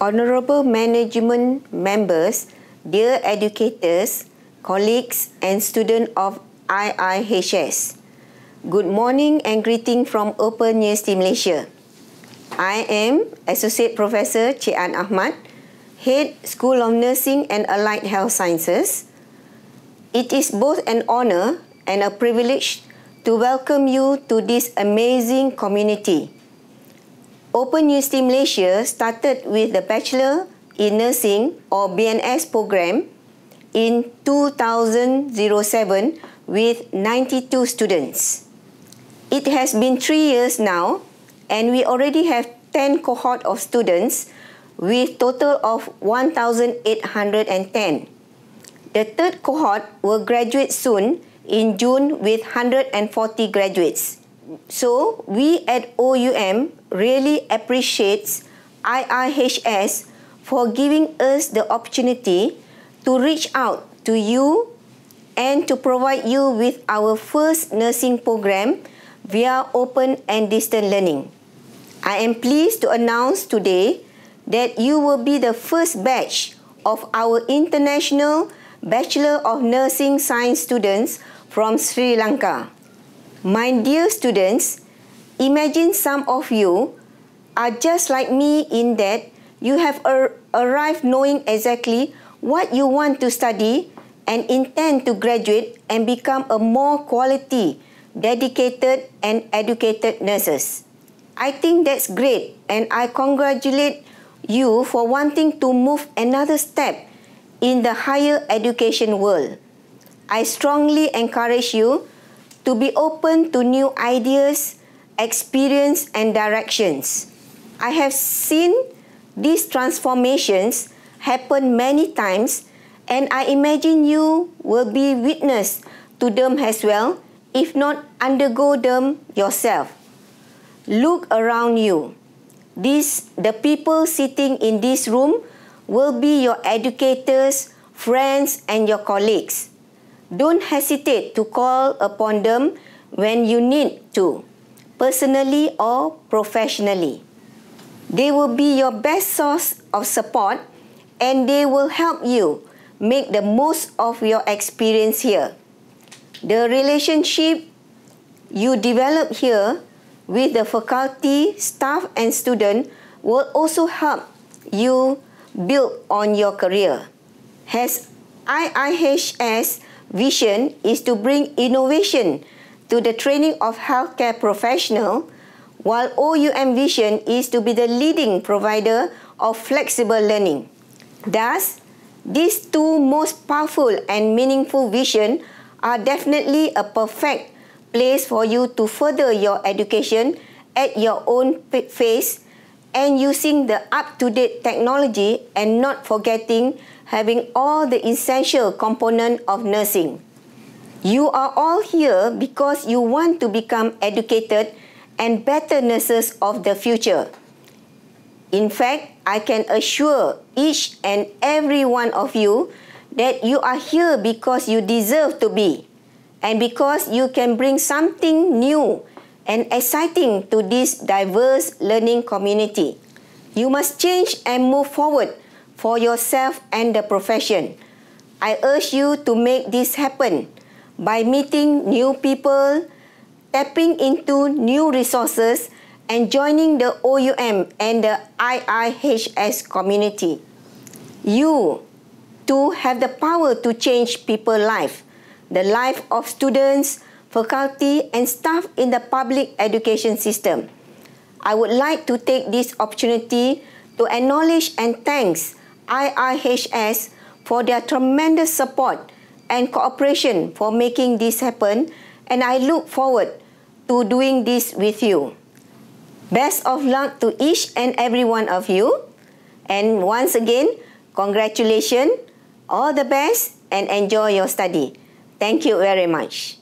Honorable management members, dear educators, colleagues and students of IIHS. Good morning and greeting from Open News Team Malaysia. I am Associate Professor An Ahmad, Head School of Nursing and Allied Health Sciences. It is both an honor and a privilege to welcome you to this amazing community Open University Malaysia started with the Bachelor in Nursing or BNS program in 2007 with 92 students. It has been three years now and we already have 10 cohort of students with total of 1,810. The third cohort will graduate soon in June with 140 graduates so we at OUM really appreciates IRHS for giving us the opportunity to reach out to you and to provide you with our first nursing program via open and distant learning. I am pleased to announce today that you will be the first batch of our international Bachelor of Nursing Science students from Sri Lanka. My dear students, imagine some of you are just like me in that you have ar arrived knowing exactly what you want to study and intend to graduate and become a more quality, dedicated and educated nurses. I think that's great and I congratulate you for wanting to move another step in the higher education world. I strongly encourage you to be open to new ideas, experience, and directions. I have seen these transformations happen many times, and I imagine you will be witness to them as well, if not undergo them yourself. Look around you. These, the people sitting in this room will be your educators, friends, and your colleagues. Don't hesitate to call upon them when you need to, personally or professionally. They will be your best source of support and they will help you make the most of your experience here. The relationship you develop here with the faculty, staff and student will also help you build on your career. Has IIHS vision is to bring innovation to the training of healthcare professional, while OUM vision is to be the leading provider of flexible learning. Thus, these two most powerful and meaningful vision are definitely a perfect place for you to further your education at your own pace and using the up-to-date technology and not forgetting having all the essential component of nursing. You are all here because you want to become educated and better nurses of the future. In fact, I can assure each and every one of you that you are here because you deserve to be and because you can bring something new and exciting to this diverse learning community. You must change and move forward for yourself and the profession. I urge you to make this happen by meeting new people, tapping into new resources, and joining the OUM and the IIHS community. You too have the power to change people's life, the life of students, faculty, and staff in the public education system. I would like to take this opportunity to acknowledge and thanks IIHS for their tremendous support and cooperation for making this happen and I look forward to doing this with you. Best of luck to each and every one of you. And once again, congratulations, all the best and enjoy your study. Thank you very much.